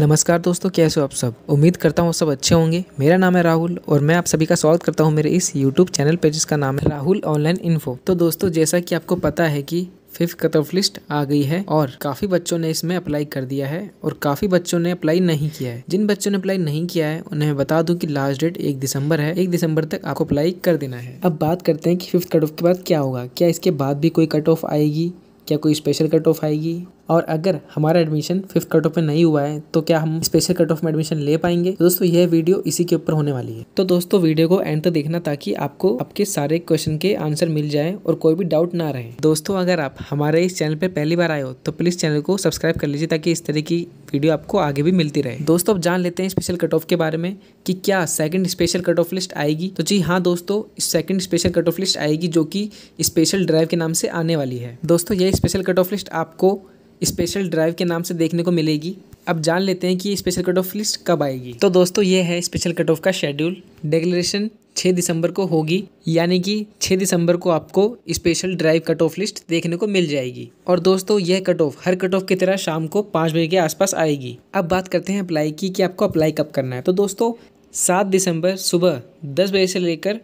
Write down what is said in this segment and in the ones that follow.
नमस्कार दोस्तों कैसे हो आप सब उम्मीद करता हूँ सब अच्छे होंगे मेरा नाम है राहुल और मैं आप सभी का स्वागत करता हूँ मेरे इस यूट्यूब चैनल पर जिसका नाम है राहुल ऑनलाइन इन्फो तो दोस्तों जैसा कि आपको पता है कि फिफ्थ कट ऑफ लिस्ट आ गई है और काफी बच्चों ने इसमें अप्लाई कर दिया है और काफी बच्चों ने अप्लाई नहीं किया है जिन बच्चों ने अप्लाई नहीं किया है उन्हें बता दूं कि लास्ट डेट एक दिसंबर है एक दिसंबर तक आपको अप्लाई कर देना है अब बात करते हैं कि फिफ्थ कट ऑफ के बाद क्या होगा क्या इसके बाद भी कोई कट ऑफ आएगी क्या कोई स्पेशल कट ऑफ आएगी और अगर हमारा एडमिशन फिफ्थ कट ऑफ में नहीं हुआ है तो क्या हम स्पेशल कट ऑफ में एडमिशन ले पाएंगे तो दोस्तों यह वीडियो इसी के ऊपर होने वाली है तो दोस्तों वीडियो को एंड तक देखना ताकि आपको आपके सारे क्वेश्चन के आंसर मिल जाए और कोई भी डाउट ना रहे दोस्तों अगर आप हमारे इस चैनल पर पहली बार आए हो तो प्लीज़ चैनल को सब्सक्राइब कर लीजिए ताकि इस तरह की वीडियो आपको आगे भी मिलती रहे दोस्तों अब जान लेते हैं स्पेशल कट ऑफ के बारे में कि क्या second special cut off list आएगी तो जी हाँ दोस्तों second special cut off list आएगी जो कि स्पेशल ड्राइव के नाम से आने वाली है दोस्तों यह स्पेशल कट ऑफ लिस्ट आपको स्पेशल ड्राइव के नाम से देखने को मिलेगी अब जान लेते हैं कि स्पेशल कट ऑफ लिस्ट कब आएगी तो दोस्तों ये है स्पेशल कट ऑफ का शेड्यूल डेक्लेशन 6 दिसंबर को होगी यानी कि 6 दिसंबर को आपको special drive cut off list देखने को मिल जाएगी और दोस्तों यह कट ऑफ हर कट ऑफ की तरह शाम को पाँच बजे के आसपास आएगी अब बात करते हैं अप्लाई की कि आपको अप्लाई कब करना है तो दोस्तों सात दिसंबर सुबह दस बजे से लेकर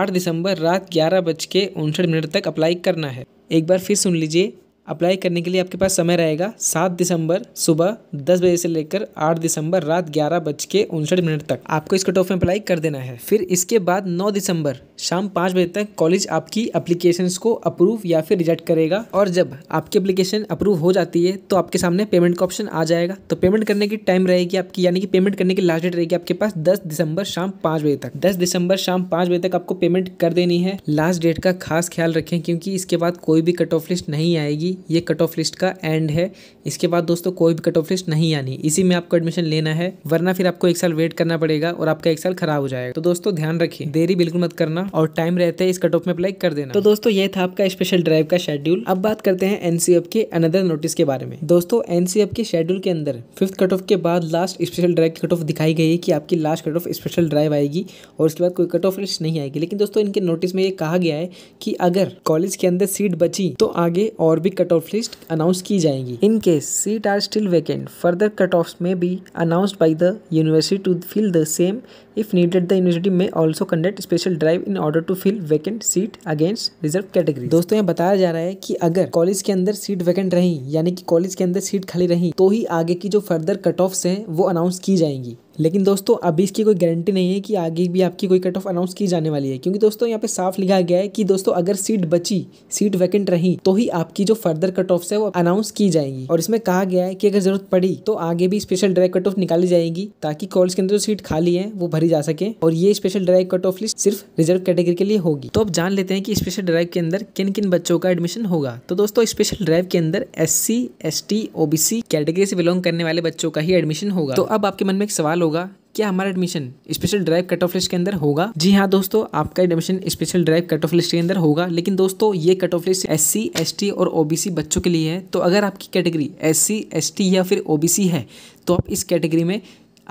आठ दिसंबर रात ग्यारह बज के उनसठ मिनट तक अप्लाई करना है एक बार फिर सुन लीजिए अप्लाई करने के लिए आपके पास समय रहेगा सात दिसंबर सुबह दस बजे से लेकर आठ दिसंबर रात ग्यारह बज के उनसठ मिनट तक आपको इस कट ऑफ में अप्लाई कर देना है फिर इसके बाद नौ दिसंबर शाम पाँच बजे तक कॉलेज आपकी अप्लीकेशन को अप्रूव या फिर रिजेक्ट करेगा और जब आपकी अप्लीकेशन अप्रूव हो जाती है तो आपके सामने पेमेंट का ऑप्शन आ जाएगा तो पेमेंट करने की टाइम रहेगी आपकी यानी कि पेमेंट करने की लास्ट डेट रहेगी आपके पास दस दिसंबर शाम पाँच बजे तक दस दिसंबर शाम पाँच बजे तक आपको पेमेंट कर देनी है लास्ट डेट का खास ख्याल रखें क्योंकि इसके बाद कोई भी कट ऑफ लिस्ट नहीं आएगी ये कट ऑफ लिस्ट का एंड है इसके बाद दोस्तों कोई भी कट ऑफ लिस्ट नहीं आनी इसी में आपको एडमिशन लेना है वरना फिर आपको एक साल वेट करना पड़ेगा और आपका एक साल खराब हो जाएगा तो दोस्तों ध्यान रखिए देरी बिल्कुल मत करना और टाइम रहते इस कट ऑफ में अप्लाई कर देना तो दोस्तों ये था आपका स्पेशल ड्राइव का शेड्यूल अब बात करते हैं एनसीएफ के अनदर नोटिस के बारे में दोस्तों एनसीएफ के शेड्यूल के अंदर फिफ्थ कट ऑफ के बाद लास्ट स्पेशल ड्राइव की कट ऑफ दिखाई गई है कि आपकी last cut off special drive आएगी और उसके बाद कोई कट ऑफ लिस्ट नहीं आएगी लेकिन दोस्तों इनके नोटिस में ये कहा गया है कि अगर कॉलेज के अंदर सीट बची तो आगे और भी cut cut off list announce की जाएंगी in case seat are still vacant further cut off may be announced by the university to fill the same if needed the university may also conduct special drive in order to fill vacant seat against reserve category दोस्तों यहाँ बताया जा रहा है कि अगर college के अंदर सीट वैकेंट रही यानी कि कॉलेज के अंदर सीट खाली रही तो ही आगे की जो फर्दर कट ऑफ्स हैं वो अनाउंस की जाएंगी लेकिन दोस्तों अभी इसकी कोई गारंटी नहीं है कि आगे भी आपकी कोई कट ऑफ अनाउंस की जाने वाली है क्योंकि दोस्तों यहाँ पे साफ लिखा गया है कि दोस्तों अगर सीट बची सीट वैकेंट रही तो ही आपकी जो फर्दर कट ऑफ है वो अनाउंस की जाएंगी और इसमें कहा गया है कि अगर जरूरत पड़ी तो आगे भी स्पेशल ड्राइव कट ऑफ निकाली जाएगी ताकि कॉलेज के अंदर जो सीट खाली है वो भरी भरी जा सके और ये special drive cut off list सिर्फ रिजर्व कैटेगरी के लिए होगी तो अब जान लेते हैं कि स्पेशल ड्राइव के अंदर किन किन बच्चों का एडमिशन होगा तो दोस्तों स्पेशल ड्राइव के अंदर S C S T OBC category से बिलोंग करने वाले बच्चों का ही एडमिशन होगा तो अब आपके मन में एक सवाल होगा क्या हमारा admission special drive cut off list के अंदर होगा जी हाँ दोस्तों आपका admission special drive cut off list के अंदर होगा लेकिन दोस्तों ये cut off list S C S T और ओबीसी बच्चों के लिए है तो अगर आपकी category S C S T या फिर ओबीसी है तो आप इस कैटेगरी में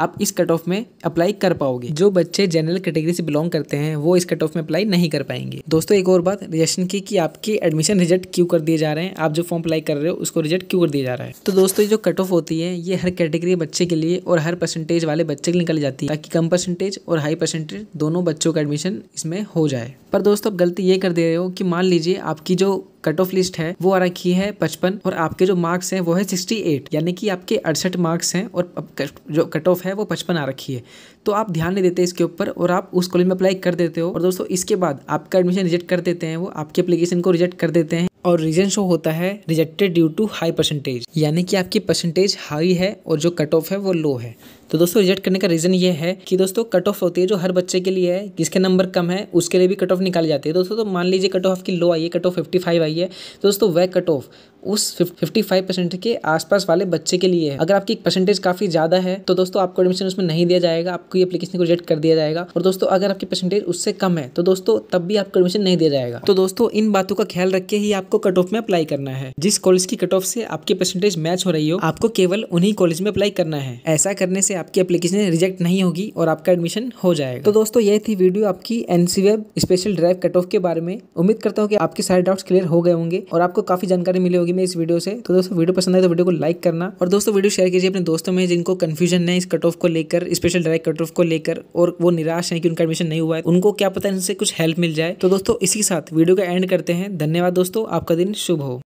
आप इस कट ऑफ में अप्लाई कर पाओगे जो बच्चे जनरल कैटेगरी से बिलोंग करते हैं वो इस कट ऑफ में अप्लाई नहीं कर पाएंगे दोस्तों एक और बात रिजेक्शन की कि आपके एडमिशन रिजेक्ट क्यों कर दिए जा रहे हैं आप जो फॉर्म अप्लाई कर रहे हो उसको रिजेक्ट क्यों कर दिया जा रहा है तो दोस्तों ये जो कट ऑफ होती है ये हर कैटेगरी बच्चे के लिए और हर परसेंटेज वाले बच्चे के लिए निकल जाती है ताकि कम परसेंटेज और हाई परसेंटेज दोनों बच्चों का एडमिशन इसमें हो जाए पर दोस्तों आप गलती ये कर दे रहे हो कि मान लीजिए आपकी जो कट ऑफ लिस्ट है वो आ रखी है पचपन और आपके जो मार्क्स हैं वो है सिक्सटी एट यानी कि आपके अड़सठ मार्क्स हैं और जो कट ऑफ है वो पचपन आ रखी है तो आप ध्यान नहीं देते इसके ऊपर और आप उस कॉलेज में अप्लाई कर देते हो और दोस्तों इसके बाद आपका एडमिशन रिजेक्ट कर देते हैं वो आपकी एप्लीकेशन को रिजेक्ट कर देते हैं और रीजन शो होता है rejected due to high percentage यानी कि आपकी परसेंटेज हाई है और जो कट ऑफ है वो लो है तो दोस्तों रिजेक्ट करने का रीज़न ये है कि दोस्तों कट ऑफ होती है जो हर बच्चे के लिए है जिसके नंबर कम है उसके लिए भी कट ऑफ निकाली जाती है दोस्तों तो मान लीजिए कट ऑफ की लो आई है कट ऑफ फिफ्टी फाइव आई है तो दोस्तों वह कट ऑफ उस फिफ्टी फाइव परसेंट के आसपास वाले बच्चे के लिए है अगर आपकी परसेंटेज काफ़ी ज़्यादा है तो दोस्तों आपको एडमिशन उसमें नहीं दिया जाएगा आपकी एप्लीकेशन को रिजेक्ट कर दिया जाएगा और दोस्तों अगर आपकी परसेंटेज उससे कम है तो दोस्तों तब भी आपको एडमिशन नहीं दिया जाएगा तो दोस्तों इन बातों का ख्याल रख के ही आपको कट ऑफ में अप्लाई करना है जिस कॉलेज की कट ऑफ से आपकी परसेंटेज मैच हो रही हो आपको केवल उन्हीं कॉलेज में अप्लाई करना है ऐसा करने से आपकी एप्लीकेशन रिजेक्ट नहीं होगी और आपका एडमिशन हो जाएगा तो दोस्तों यह थी वीडियो आपकी NCWEB special drive cut off के बारे में उम्मीद करता हूँ कि आपके सारे डाउट्स क्लियर हो गए होंगे और आपको काफी जानकारी मिली होगी मैं इस वीडियो से तो दोस्तों वीडियो पसंद आए तो वीडियो को लाइक करना और दोस्तों वीडियो शेयर कीजिए अपने दोस्तों में जिनको कन्फ्यूजन है इस कट ऑफ को लेकर स्पेशल डायरेक्ट कट ऑफ को लेकर और वो निराश है कि उनका एडमिशन नहीं हुआ है उनको क्या पता इनसे कुछ हेल्प मिल जाए तो दोस्तों इसी साथ वीडियो का एंड करते हैं धन्यवाद दोस्तों आपका दिन शुभ हो